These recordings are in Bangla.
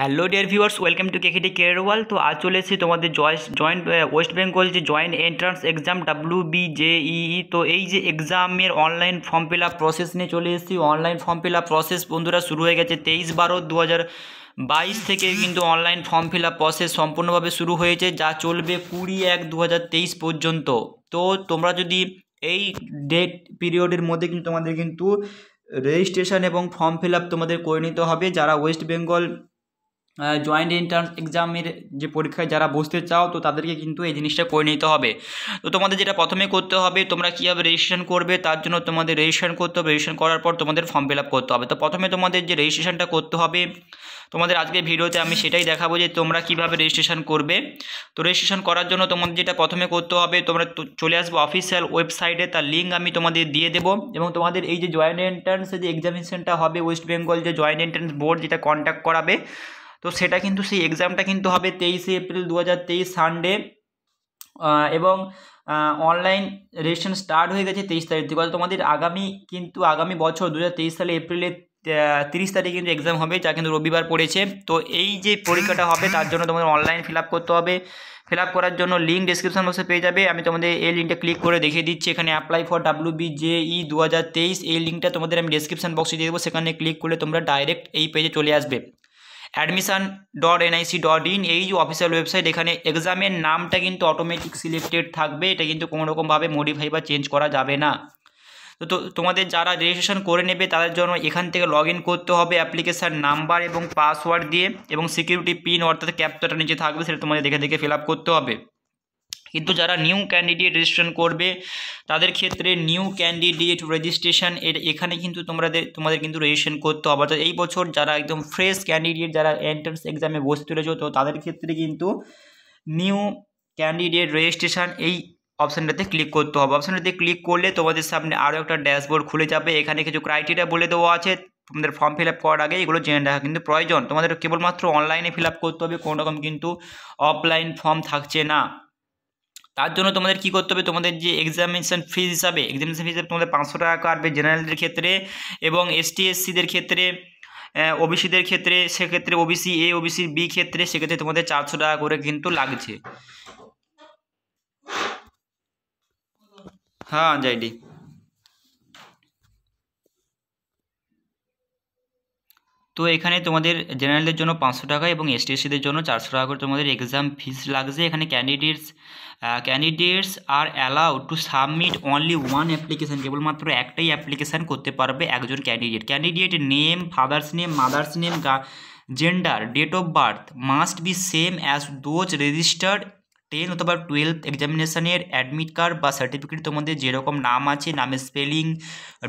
hello dear viewers welcome to KKT কেরওয়াল তো আজ চলে এসেছি তোমাদের জয়েন্ট ওয়েস্ট বেঙ্গল যে joint entrance exam W B E তো এই যে এক্সামের online form fill up process নিয়ে চলে এসেছি online form fill up process বন্ধুরা শুরু হয়ে গেছে তেইশ বারো দু বাইশ থেকে কিন্তু online form fill up process সম্পূর্ণভাবে শুরু হয়েছে যা চলবে কুড়ি এক দু পর্যন্ত তো তোমরা যদি এই ডেট পিরিয়ডের মধ্যে কিন্তু তোমাদের কিন্তু রেজিস্ট্রেশন এবং ফর্ম ফিল আপ তোমাদের করে নিতে হবে যারা ওয়েস্ট বেঙ্গল জয়েন্ট এন্ট্রান্স এক্সামের যে পরীক্ষায় যারা বসতে চাও তো তাদেরকে কিন্তু এই জিনিসটা করে নিতে হবে তো তোমাদের যেটা প্রথমে করতে হবে তোমরা কীভাবে রেজিস্ট্রেশন করবে তার জন্য তোমাদের রেজিস্ট্রেশন করতে হবে রেজিস্ট্রেশন করার পর তোমাদের ফর্ম ফিল আপ করতে হবে তো প্রথমে তোমাদের যে রেজিস্ট্রেশনটা করতে হবে তোমাদের আজকে ভিডিওতে আমি সেটাই দেখাবো যে তোমরা কিভাবে রেজিস্ট্রেশন করবে তো রেজিস্ট্রেশন করার জন্য তোমাদের যেটা প্রথমে করতে হবে তোমরা চলে আসবো অফিসিয়াল ওয়েবসাইটে তার লিঙ্ক আমি তোমাদের দিয়ে দেবো এবং তোমাদের এই যে জয়েন্ট এন্ট্রান্স যে এক্সামিনেশনটা হবে ওয়েস্ট বেঙ্গল যে জয়েন্ট এন্ট্রান্স বোর্ড যেটা কন্ট্যাক্ট করাবে তো সেটা কিন্তু সেই এক্সামটা কিন্তু হবে তেইশে এপ্রিল দু সানডে এবং অনলাইন রেজিস্ট্রেশন স্টার্ট হয়ে গেছে তেইশ তারিখ থেকে তোমাদের আগামী কিন্তু আগামী বছর দু সালে এপ্রিলে তিরিশ তারিখে কিন্তু এক্সাম হবে যা কিন্তু রবিবার পড়েছে তো এই যে পরীক্ষাটা হবে তার জন্য তোমাদের অনলাইন ফিল করতে হবে ফিল করার জন্য লিঙ্ক ডিসক্রিপশন বক্সে পেয়ে যাবে আমি তোমাদের এই লিঙ্কটা ক্লিক করে দেখিয়ে দিচ্ছি এখানে apply for W B J E দু এই লিঙ্কটা তোমাদের আমি ডিসক্রিপশন বক্সে দিয়ে দেবো সেখানে ক্লিক করলে তোমরা ডাইরেক্ট এই পেজে চলে আসবে admission dot NIC dot in এই যে অফিসিয়াল ওয়েবসাইট এখানে এক্সামের নামটা কিন্তু অটোমেটিক সিলেক্টেড থাকবে এটা কিন্তু কোনোরকমভাবে মডিফাই বা চেঞ্জ করা যাবে না তো তোমাদের যারা রেজিস্ট্রেশন করে নেবে তাদের জন্য এখান থেকে লগ করতে হবে অ্যাপ্লিকেশান নাম্বার এবং পাসওয়ার্ড দিয়ে এবং সিকিউরিটি পিন অর্থাৎ ক্যাপচারটা নিচে থাকবে সেটা তোমাদের দেখে দেখে ফিল করতে হবে কিন্তু যারা নিউ ক্যান্ডিডেট রেজিস্ট্রেশন করবে তাদের ক্ষেত্রে নিউ ক্যান্ডিডেট রেজিস্ট্রেশন এর এখানে কিন্তু তোমরা তোমাদের কিন্তু রেজিস্ট্রেশন করতে হবে অর্থাৎ এই বছর যারা একদম ফ্রেশ ক্যান্ডিডেট যারা এন্ট্রান্স এক্সামে বসে তুলেছ তো তাদের ক্ষেত্রে কিন্তু নিউ ক্যান্ডিডেট রেজিস্ট্রেশন এই অপশানটাতে ক্লিক করতে হবে অপশানটাতে ক্লিক করলে তোমাদের সামনে আরও একটা ড্যাশবোর্ড খুলে যাবে এখানে কিছু ক্রাইটেরিয়া বলে দেওয়া আছে তোমাদের ফর্ম ফিল আপ করার আগে এগুলো জেনে রাখা কিন্তু প্রয়োজন তোমাদের কেবলমাত্র অনলাইনে ফিল আপ করতে হবে কোনো রকম কিন্তু অফলাইন ফর্ম থাকছে না তার জন্য তোমাদের কি করতে হবে তোমাদের যে এক্সামিনেশান ফিজ হিসাবে এক্সামিনেশান ফিজ হিসাবে তোমাদের পাঁচশো টাকা কাটবে জেনারেলদের ক্ষেত্রে এবং এসটি এসসিদের ক্ষেত্রে ওবিসিদের ক্ষেত্রে সেক্ষেত্রে ওবিসি এ ওবিসি বি ক্ষেত্রে সেক্ষেত্রে তোমাদের চারশো টাকা করে কিন্তু লাগছে হ্যাঁ জাইডি তো এখানে তোমাদের জেনারেলদের জন্য পাঁচশো টাকা এবং এস টি জন্য চারশো টাকা করে তোমাদের এক্সাম ফিস লাগছে এখানে candidates candidates are allowed to submit only one application কেবলমাত্র একটাই অ্যাপ্লিকেশান করতে পারবে একজন candidate candidate name father's name mother's name gender date of birth must be same as those registered ten অথবা টুয়েলভ এক্সামিনেশানের অ্যাডমিট কার্ড বা সার্টিফিকেট তোমাদের যেরকম নাম আছে নামের স্পেলিং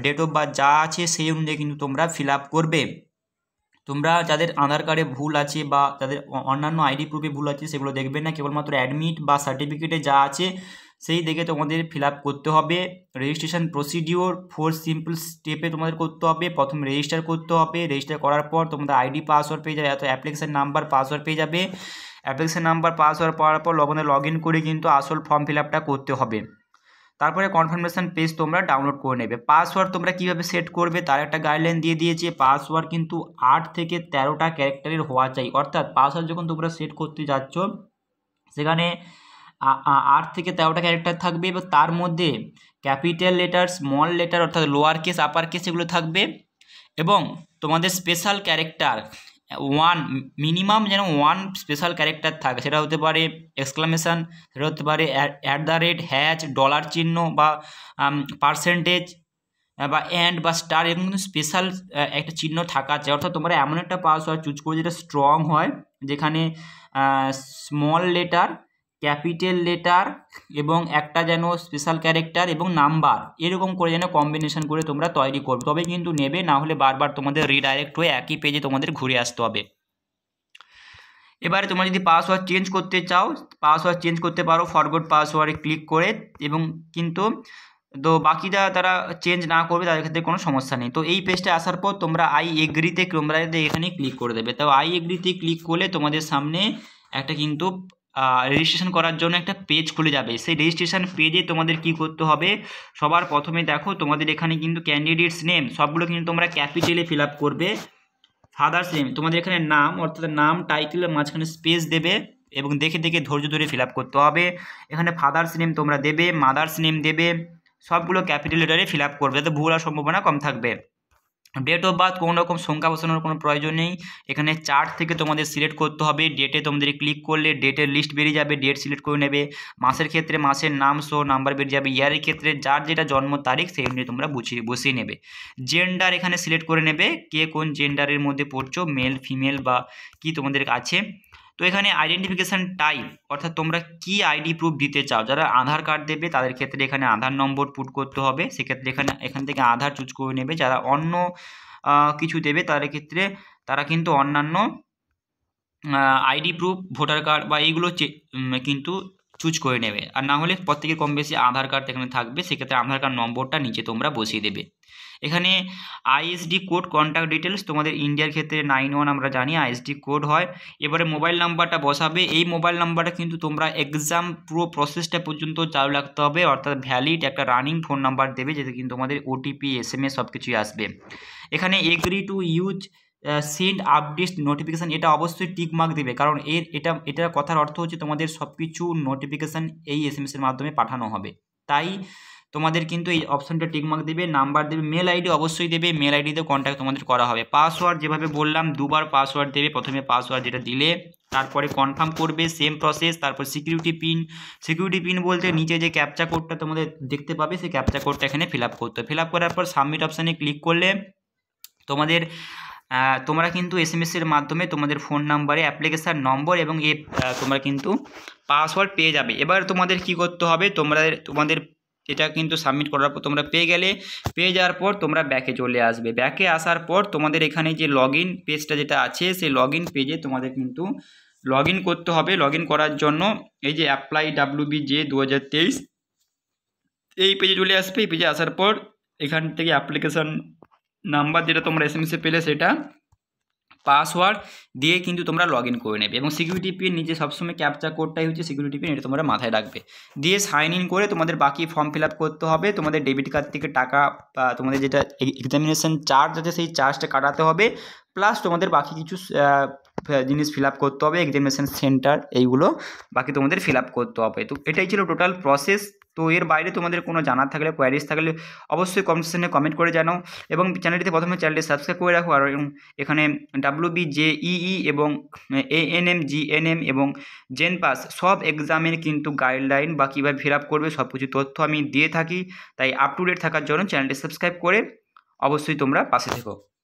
ডেট অফ বার্থ যা আছে সেই অনুযায়ী কিন্তু তোমরা ফিল আপ করবে তোমরা যাদের আধার কার্ডে ভুল আছে বা যাদের অন্যান্য আইডি প্রুফে ভুল আছে সেগুলো দেখবে না কেবলমাত্র অ্যাডমিট বা সার্টিফিকেটে যা আছে সেই দেখে তোমাদের ফিল করতে হবে রেজিস্ট্রেশন প্রসিডিওর ফোর সিম্পল স্টেপে তোমাদের করতে হবে প্রথম রেজিস্টার করতে হবে রেজিস্টার করার পর তোমাদের আইডি পাসওয়ার্ড পেয়ে যাবে এত অ্যাপ্লিকেশান নাম্বার পাসওয়ার্ড পেয়ে যাবে অ্যাপ্লিকেশান নাম্বার পাসওয়ার্ড পাওয়ার পর লগনে লগ ইন করে কিন্তু আসল ফর্ম ফিল করতে হবে তারপরে কনফার্মেশন পেজ তোমরা ডাউনলোড করে নেবে পাসওয়ার্ড তোমরা কীভাবে সেট করবে তার একটা গাইডলাইন দিয়ে দিয়েছে পাসওয়ার্ড কিন্তু আট থেকে তেরোটা ক্যারেক্টারের হওয়া চাই অর্থাৎ পাসওয়ার্ড যখন তোমরা সেট করতে যাচ্ছ সেখানে আট থেকে তেরোটা ক্যারেক্টার থাকবে এবং তার মধ্যে ক্যাপিটাল লেটার স্মল লেটার অর্থাৎ লোয়ার কেস আপার কেস এগুলো থাকবে এবং তোমাদের স্পেশাল ক্যারেক্টার ওয়ান মিনিমাম যেন ওয়ান স্পেশাল ক্যারেক্টার থাকে সেটা হতে পারে এক্সক্লামেশান সেটা হতে পারে at the rate hash dollar চিহ্ন বা পার্সেন্টেজ বা অ্যান্ড বা স্টার এরকম কিন্তু স্পেশাল একটা চিহ্ন থাকা আছে অর্থাৎ তোমরা এমন একটা পাসওয়ার্ড চুজ করো যেটা স্ট্রং হয় যেখানে স্মল লেটার ক্যাপিটাল লেটার এবং একটা যেন স্পেশাল ক্যারেক্টার এবং নাম্বার এরকম করে যেন কম্বিনেশন করে তোমরা তৈরি করবে তবে কিন্তু নেবে না হলে বারবার তোমাদের রিডাইরেক্ট হয়ে একই পেজে তোমাদের ঘুরে আসতে হবে এবারে তোমরা যদি পাসওয়ার্ড চেঞ্জ করতে চাও পাসওয়ার্ড চেঞ্জ করতে পারো ফরগড পাসওয়ার্ডে ক্লিক করে এবং কিন্তু তো বাকিটা তারা চেঞ্জ না করবে তাদের ক্ষেত্রে কোনো সমস্যা নেই তো এই পেজটা আসার পর তোমরা আই এগ্রিতে তোমরা এখানে ক্লিক করে দেবে তো আই এগ্রিতে ক্লিক করলে তোমাদের সামনে একটা কিন্তু রেজিস্ট্রেশন করার জন্য একটা পেজ খুলে যাবে সেই রেজিস্ট্রেশন পেজে তোমাদের কি করতে হবে সবার প্রথমে দেখো তোমাদের এখানে কিন্তু ক্যান্ডিডেটস নেম সবগুলো কিন্তু তোমরা ক্যাপিটালে ফিল আপ করবে ফাদার্স নেম তোমাদের এখানে নাম অর্থাৎ নাম টাইটেল মাঝখানে স্পেস দেবে এবং দেখে দেখে ধৈর্য ধরে ফিল আপ করতে হবে এখানে ফাদার্স নেম তোমরা দেবে মাদার্স নেম দেবে সবগুলো ক্যাপিটাল লেটারে ফিল আপ করবে যাতে ভুল সম্ভাবনা কম থাকবে ডেট অফ বার্থ কোনো রকম সংখ্যা বসানোর কোনো প্রয়োজন নেই এখানে চার্ট থেকে তোমাদের সিলেক্ট করতে হবে ডেটে তোমাদের ক্লিক করলে ডেটের লিস্ট বেরিয়ে যাবে ডেট সিলেক্ট করে নেবে মাসের ক্ষেত্রে মাসের নাম শো নাম্বার বেরিয়ে যাবে ইয়ারের ক্ষেত্রে যার যেটা জন্ম তারিখ সেই অনুযায়ী তোমরা বুঝিয়ে বসিয়ে নেবে জেন্ডার এখানে সিলেক্ট করে নেবে কে কোন জেন্ডারের মধ্যে পড়ছো মেল ফিমেল বা কি তোমাদের আছে তো এখানে আইডেন্টিফিকেশান টাইপ অর্থাৎ তোমরা কি আইডি প্রুফ দিতে চাও যারা আধার কার্ড দেবে তাদের ক্ষেত্রে এখানে আধার নম্বর পুট করতে হবে সেক্ষেত্রে এখানে এখান থেকে আধার চুজ করে নেবে যারা অন্য কিছু দেবে তাদের ক্ষেত্রে তারা কিন্তু অন্যান্য আইডি প্রুফ ভোটার কার্ড বা এইগুলো কিন্তু চুজ করে নেবে আর না হলে প্রত্যেকের কম বেশি আধার কার্ড এখানে থাকবে সেক্ষেত্রে আধার কার্ড নম্বরটা নিচে তোমরা বসিয়ে দেবে এখানে আইএসডি কোড কন্ট্যাক্ট ডিটেলস তোমাদের ইন্ডিয়ার ক্ষেত্রে নাইন ওয়ান আমরা জানি আইএসডি কোড হয় এবারে মোবাইল নাম্বারটা বসাবে এই মোবাইল নাম্বারটা কিন্তু তোমরা এক্সাম পুরো প্রসেসটা পর্যন্ত চালু রাখতে হবে অর্থাৎ ভ্যালিড একটা রানিং ফোন নাম্বার দেবে যেতে কিন্তু তোমাদের ওটিপি এস এম এস সব কিছুই আসবে এখানে agree to use send update notification এটা অবশ্যই টিক মার্ক দেবে কারণ এর এটা এটার কথার অর্থ হচ্ছে তোমাদের সব কিছু নোটিফিকেশান এই এস এম এসের মাধ্যমে পাঠানো হবে তাই তোমাদের কিন্তু এই অপশানটা টিকমার্ক দেবে নাম্বার দেবে মেল আইডি অবশ্যই দেবে মেল আইডিতে কন্ট্যাক্ট তোমাদের করা হবে পাসওয়ার্ড যেভাবে বললাম দুবার পাসওয়ার্ড দেবে প্রথমে পাসওয়ার্ড যেটা দিলে তারপরে কনফার্ম করবে সেম প্রসেস তারপর সিকিউরিটি পিন সিকিউরিটি পিন বলতে নিচে যে ক্যাপচা কোডটা তোমাদের দেখতে পাবে সেই ক্যাপচা কোডটা এখানে ফিল আপ করতে ফিল আপ করার পর সাবমিট অপশানে ক্লিক করলে তোমাদের তোমরা কিন্তু এস এম এসের মাধ্যমে তোমাদের ফোন নাম্বারে অ্যাপ্লিকেশান নম্বর এবং এ তোমরা কিন্তু পাসওয়ার্ড পেয়ে যাবে এবার তোমাদের কি করতে হবে তোমরা তোমাদের এটা কিন্তু সাবমিট করার পর তোমরা পেয়ে গেলে পেয়ে যাওয়ার পর তোমরা ব্যাকে চলে আসবে ব্যাকে আসার পর তোমাদের এখানে যে লগ ইন পেজটা যেটা আছে সেই লগ ইন পেজে তোমাদের কিন্তু লগ করতে হবে লগ করার জন্য এই যে অ্যাপ্লাই ডাব্লিউবি জে দু এই পেজে চলে আসবে এই পেজে আসার পর এখান থেকে অ্যাপ্লিকেশান নাম্বার যেটা তোমরা এস পেলে সেটা পাসওয়ার্ড দিয়ে কিন্তু তোমরা লগ ইন করে নেবে এবং সিকিউরিটি পিন নিজে সবসময় ক্যাপচার কোডটাই হচ্ছে সিকিউরিটি পিন এটা তোমরা মাথায় রাখবে দিয়ে সাইন ইন করে তোমাদের বাকি ফর্ম ফিল করতে হবে তোমাদের ডেবিট কার্ড থেকে টাকা বা তোমাদের যেটা এক্সামিনেশান চার্জ আছে সেই চার্জটা কাটাতে হবে প্লাস তোমাদের বাকি কিছু জিনিস ফিল করতে হবে এক্সামিনেশান সেন্টার এইগুলো বাকি তোমাদের ফিল করতে হবে তো এটাই ছিল টোটাল প্রসেস তো এর বাইরে তোমাদের কোনো জানার থাকলে কোয়ারিজ থাকলে অবশ্যই কমেন্ট সেকশনে কমেন্ট করে জানাও এবং চ্যানেলটিতে প্রথমে চ্যানেলটি সাবস্ক্রাইব করে রাখো আর এখানে ডাব্লু বি জে ই এবং A N M G N M এবং জেন পাস সব এক্সামের কিন্তু গাইডলাইন বা কীভাবে ফিল আপ করবে সব কিছু তথ্য আমি দিয়ে থাকি তাই আপ টু ডেট থাকার জন্য চ্যানেলটি সাবস্ক্রাইব করে অবশ্যই তোমরা পাশে থেকো